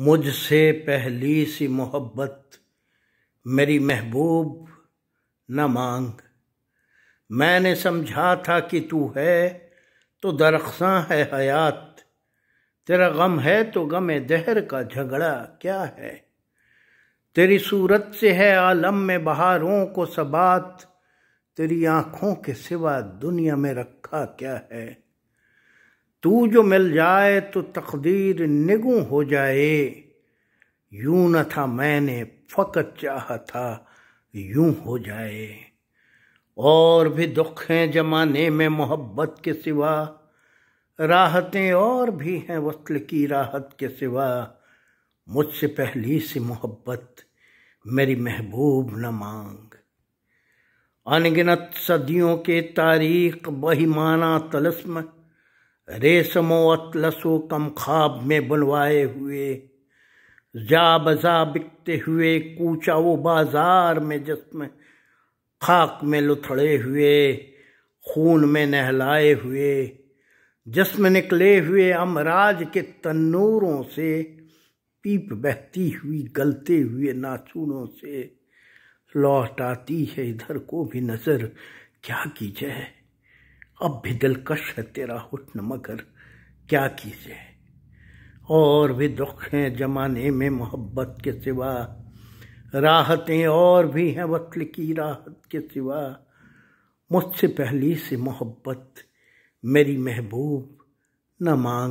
मुझसे पहली सी मोहब्बत मेरी महबूब न मांग मैंने समझा था कि तू है तो दरख्सा है हयात तेरा गम है तो गम दहर का झगड़ा क्या है तेरी सूरत से है आलम में बहारों को सबात तेरी आँखों के सिवा दुनिया में रखा क्या है तू जो मिल जाए तो तकदीर निगू हो जाए यूं न था मैंने फकत चाह था यूं हो जाए और भी दुख हैं जमाने में मोहब्बत के सिवा राहतें और भी हैं वसल की राहत के सिवा मुझसे पहली सी मोहब्बत मेरी महबूब न मांग अनगिनत सदियों के तारीख बही माना तलस्म रेशमो अतलसो कम खाब में बुलवाए हुए जा बजा बिकते हुए कूचा वो बाजार में जश्म खाक में लुथड़े हुए खून में नहलाए हुए जिसम निकले हुए अमराज के तन्नूरों से पीप बहती हुई गलते हुए नाचूनों से लौट आती है इधर को भी नज़र क्या कीजिए अब भी दिलकश है तेरा हुटन मगर क्या कीजिए और भी दुख हैं जमाने में मोहब्बत के सिवा राहतें और भी हैं वक्ल की राहत के सिवा मुझसे पहली से मोहब्बत मेरी महबूब न मांग